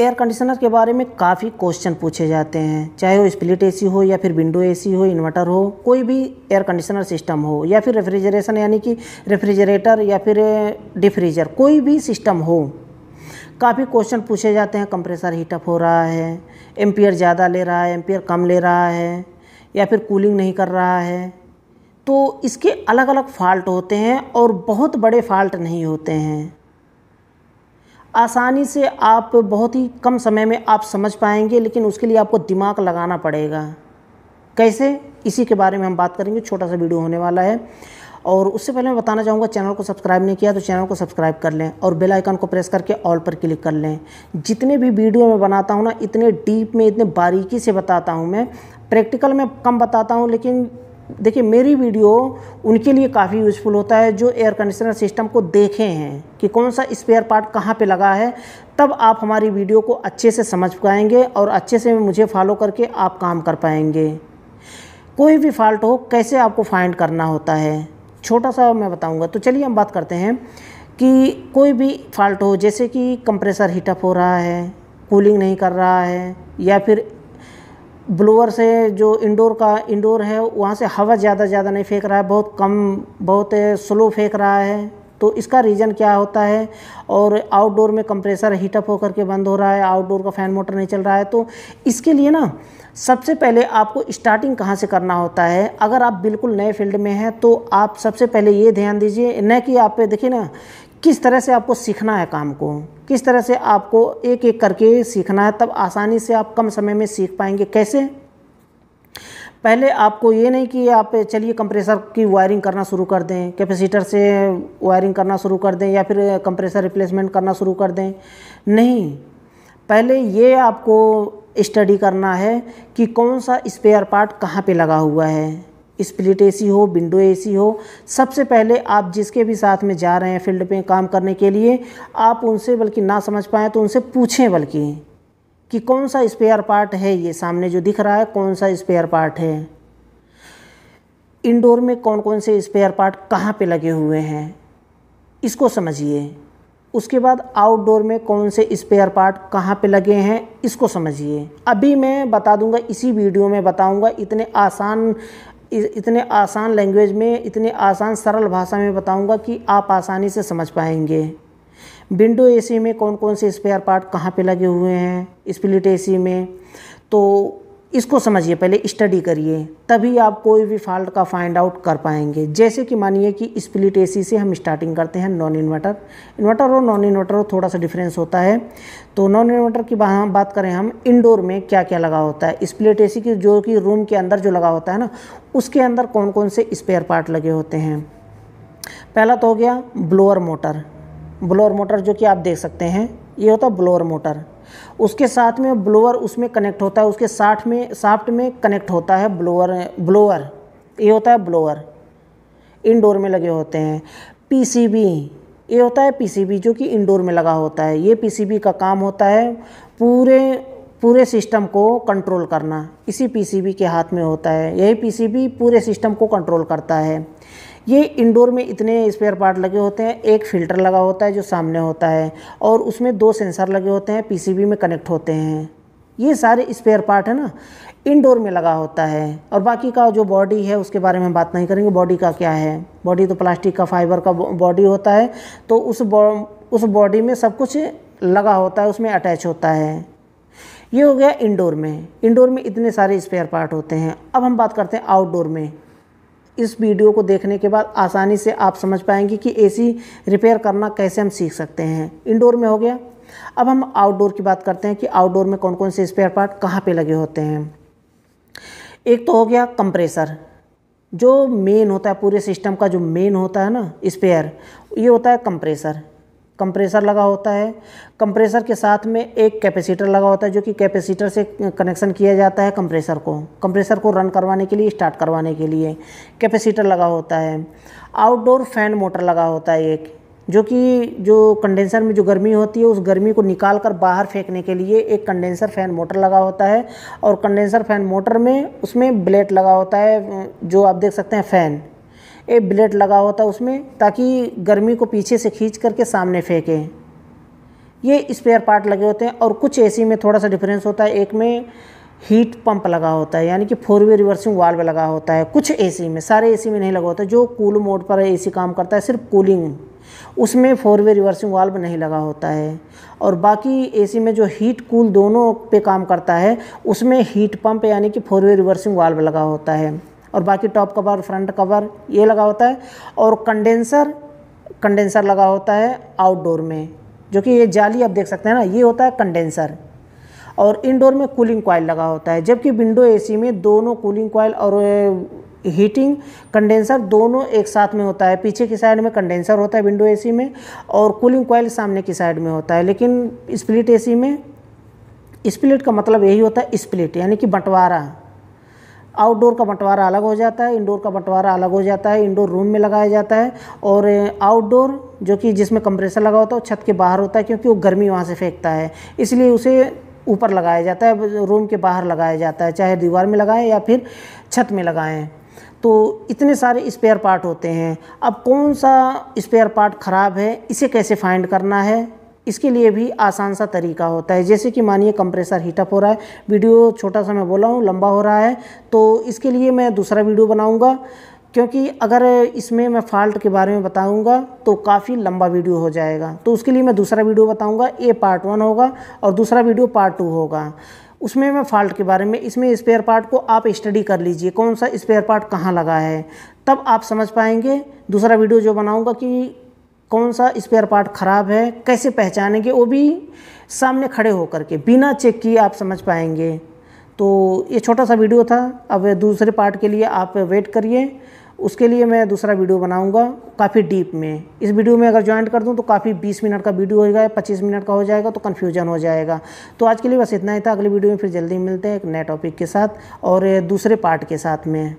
air conditioner के बारे में काफ़ी क्वेश्चन पूछे जाते हैं चाहे वो स्प्लिट एसी हो या फिर विंडो एसी हो इन्वर्टर हो कोई भी एयर कंडीशनर सिस्टम हो या फिर रेफ्रिजरेशन यानी कि रेफ्रिजरेटर या फिर डिफ्रीजर कोई भी सिस्टम हो काफ़ी क्वेश्चन पूछे जाते हैं कंप्रेसर हीटअप हो रहा है एम्पियर ज़्यादा ले रहा है एम्पियर कम ले रहा है या फिर कूलिंग नहीं कर रहा है तो इसके अलग अलग फॉल्ट होते हैं और बहुत बड़े फॉल्ट नहीं होते हैं आसानी से आप बहुत ही कम समय में आप समझ पाएंगे लेकिन उसके लिए आपको दिमाग लगाना पड़ेगा कैसे इसी के बारे में हम बात करेंगे छोटा सा वीडियो होने वाला है और उससे पहले मैं बताना चाहूँगा चैनल को सब्सक्राइब नहीं किया तो चैनल को सब्सक्राइब कर लें और बेल आइकन को प्रेस करके ऑल पर क्लिक कर लें जितने भी वीडियो मैं बनाता हूँ ना इतने डीप में इतने बारीकी से बताता हूँ मैं प्रैक्टिकल में कम बताता हूँ लेकिन देखिए मेरी वीडियो उनके लिए काफ़ी यूज़फुल होता है जो एयर कंडीशनर सिस्टम को देखे हैं कि कौन सा स्पेयर पार्ट कहाँ पे लगा है तब आप हमारी वीडियो को अच्छे से समझ पाएंगे और अच्छे से मुझे फॉलो करके आप काम कर पाएंगे कोई भी फॉल्ट हो कैसे आपको फाइंड करना होता है छोटा सा मैं बताऊँगा तो चलिए हम बात करते हैं कि कोई भी फॉल्ट हो जैसे कि कंप्रेसर हीटअप हो रहा है कूलिंग नहीं कर रहा है या फिर ब्लोअर से जो इंडोर का इंडोर है वहाँ से हवा ज़्यादा ज़्यादा नहीं फेंक रहा है बहुत कम बहुत स्लो फेंक रहा है तो इसका रीज़न क्या होता है और आउटडोर में कंप्रेसर हीटअप होकर के बंद हो रहा है आउटडोर का फ़ैन मोटर नहीं चल रहा है तो इसके लिए ना सबसे पहले आपको स्टार्टिंग कहाँ से करना होता है अगर आप बिल्कुल नए फील्ड में हैं तो आप सबसे पहले ये ध्यान दीजिए न कि आप देखिए ना किस तरह से आपको सीखना है काम को किस तरह से आपको एक एक करके सीखना है तब आसानी से आप कम समय में सीख पाएंगे कैसे पहले आपको ये नहीं कि आप चलिए कंप्रेसर की वायरिंग करना शुरू कर दें कैपेसिटर से वायरिंग करना शुरू कर दें या फिर कंप्रेसर रिप्लेसमेंट करना शुरू कर दें नहीं पहले ये आपको स्टडी करना है कि कौन सा स्पेयर पार्ट कहाँ पे लगा हुआ है स्प्लिट एसी हो विंडो एसी हो सबसे पहले आप जिसके भी साथ में जा रहे हैं फील्ड पे काम करने के लिए आप उनसे बल्कि ना समझ पाएँ तो उनसे पूछें बल्कि कि कौन सा स्पेयर पार्ट है ये सामने जो दिख रहा है कौन सा स्पेयर पार्ट है इंडोर में कौन कौन से स्पेयर पार्ट कहाँ पे लगे हुए हैं इसको समझिए उसके बाद आउटडोर में कौन से स्पेयर पार्ट कहाँ पे लगे हैं इसको समझिए अभी मैं बता दूंगा इसी वीडियो में बताऊंगा इतने आसान इतने आसान लैंग्वेज में इतने आसान सरल भाषा में बताऊंगा कि आप आसानी से समझ पाएंगे विंडो एसी में कौन कौन से स्पेयर पार्ट कहाँ पे लगे हुए हैं स्प्लिट एसी में तो इसको समझिए पहले स्टडी करिए तभी आप कोई भी फॉल्ट का फाइंड आउट कर पाएंगे जैसे कि मानिए कि स्प्लिट एसी से हम स्टार्टिंग करते हैं नॉन इन्वर्टर इन्वर्टर और नॉन इन्वर्टर और थोड़ा सा डिफरेंस होता है तो नॉन इन्वर्टर की बात करें हम इंडोर में क्या क्या लगा होता है स्प्लिट ए की जो कि रूम के अंदर जो लगा होता है ना उसके अंदर कौन कौन से स्पेयर पार्ट लगे होते हैं पहला तो हो गया ब्लोअर मोटर ब्लोअर मोटर जो कि आप देख सकते हैं ये होता है ब्लोअर मोटर उसके साथ में ब्लोअर उसमें कनेक्ट होता है उसके साठ में साफ्ट में कनेक्ट होता है ब्लोअर ब्लोअर ये होता है ब्लोअर इंडोर में लगे होते हैं पीसीबी ये होता है पीसीबी जो कि इंडोर में लगा होता है ये पीसीबी का काम होता है पूरे पूरे सिस्टम को कंट्रोल करना इसी पीसीबी के हाथ में होता है यही पीसीबी पूरे सिस्टम को कंट्रोल करता है ये इंडोर में इतने स्पेयर पार्ट लगे होते हैं एक फ़िल्टर लगा होता है जो सामने होता है और उसमें दो सेंसर लगे होते हैं पीसीबी में कनेक्ट होते हैं ये सारे स्पेयर पार्ट है ना इंडोर में लगा होता है और बाकी का जो बॉडी है उसके बारे में हम बात नहीं करेंगे बॉडी का क्या है बॉडी तो प्लास्टिक का फाइबर का बॉडी होता है तो उस उस बॉडी में सब कुछ लगा होता है उसमें अटैच होता है ये हो गया इंडोर में इंडोर में इतने सारे स्पेयर पार्ट होते हैं अब हम बात करते हैं आउटडोर में इस वीडियो को देखने के बाद आसानी से आप समझ पाएंगे कि एसी रिपेयर करना कैसे हम सीख सकते हैं इंडोर में हो गया अब हम आउटडोर की बात करते हैं कि आउटडोर में कौन कौन से स्पेयर पार्ट कहाँ पे लगे होते हैं एक तो हो गया कंप्रेसर जो मेन होता है पूरे सिस्टम का जो मेन होता है ना स्पेयर ये होता है कंप्रेसर कंप्रेसर लगा होता है कंप्रेसर के साथ में एक कैपेसिटर लगा होता है जो कि कैपेसिटर से कनेक्शन किया जाता है कंप्रेसर को कंप्रेसर को रन करवाने के लिए स्टार्ट करवाने के लिए कैपेसिटर लगा होता है आउटडोर फैन मोटर लगा होता है एक जो कि जो कंडेंसर में जो गर्मी होती है उस गर्मी को निकाल कर बाहर फेंकने के लिए एक कंडेंसर फैन मोटर लगा होता है और कंडेंसर फैन मोटर में उसमें ब्लेड लगा होता है जो आप देख सकते हैं फ़ैन एक ब्लेड लगा होता उसमें ताकि गर्मी को पीछे से खींच करके सामने फेंकें ये स्पेयर पार्ट लगे होते हैं और कुछ एसी में थोड़ा सा डिफरेंस होता है एक में हीट पंप लगा होता है यानी कि फोर वे रिवर्सिंग वाल्व लगा होता है कुछ एसी में सारे एसी में नहीं लगा होता जो कूल मोड पर एसी काम करता है सिर्फ कूलिंग उसमें फोर वे रिवर्सिंग वाल्व नहीं लगा होता है और बाकी एसी में जो हीट कूल दोनों पे काम करता है उसमें हीट पंप यानी कि फोर वे रिवर्सिंग वाल्व लगा होता है और बाकी टॉप कवर फ्रंट कवर ये लगा होता है और कंडेंसर कंडेंसर लगा होता है आउटडोर में जो कि ये जाली आप देख सकते हैं ना ये होता है कंडेंसर और इनडोर में कूलिंग कॉयल लगा होता है जबकि विंडो एसी में दोनों कूलिंग कॉयल और हीटिंग कंडेंसर दोनों एक साथ में होता है पीछे की साइड में कंडेंसर होता है विंडो एसी में और कूलिंग कॉयल सामने की साइड में होता है लेकिन स्प्लिट एसी में स्प्लिट का मतलब यही होता है स्प्लिट यानी कि बंटवारा आउटडोर का बंटवारा अलग हो जाता है इंडोर का बंटवारा अलग हो जाता है इंडोर रूम में लगाया जाता है और आउटडोर जो कि जिसमें कंप्रेसर लगा होता है वो छत के बाहर होता है क्योंकि वो गर्मी वहाँ से फेंकता है इसलिए उसे ऊपर लगाया जाता है रूम के बाहर लगाया जाता है चाहे दीवार में लगाएं या फिर छत में लगाएं तो इतने सारे स्पेयर पार्ट होते हैं अब कौन सा स्पेयर पार्ट ख़राब है इसे कैसे फाइंड करना है इसके लिए भी आसान सा तरीका होता है जैसे कि मानिए कंप्रेसर हीटअप हो रहा है वीडियो छोटा सा मैं बोला हूँ लंबा हो रहा है तो इसके लिए मैं दूसरा वीडियो बनाऊँगा क्योंकि अगर इसमें मैं फ़ाल्ट के बारे में बताऊंगा तो काफ़ी लंबा वीडियो हो जाएगा तो उसके लिए मैं दूसरा वीडियो बताऊंगा ए पार्ट वन होगा और दूसरा वीडियो पार्ट टू होगा उसमें मैं फ़ाल्ट के बारे में इसमें स्पेयर पार्ट को आप स्टडी कर लीजिए कौन सा स्पेयर पार्ट कहाँ लगा है तब आप समझ पाएंगे दूसरा वीडियो जो बनाऊँगा कि कौन सा स्पेयर पार्ट खराब है कैसे पहचानेंगे वो भी सामने खड़े होकर के बिना चेक किए आप समझ पाएंगे तो ये छोटा सा वीडियो था अब दूसरे पार्ट के लिए आप वेट करिए उसके लिए मैं दूसरा वीडियो बनाऊंगा काफ़ी डीप में इस वीडियो में अगर ज्वाइन कर दूं तो काफ़ी 20 मिनट का वीडियो होगा जाएगा 25 मिनट का हो जाएगा तो कन्फ्यूजन हो जाएगा तो आज के लिए बस इतना ही था अगले वीडियो में फिर जल्दी मिलते हैं एक नए टॉपिक के साथ और दूसरे पार्ट के साथ में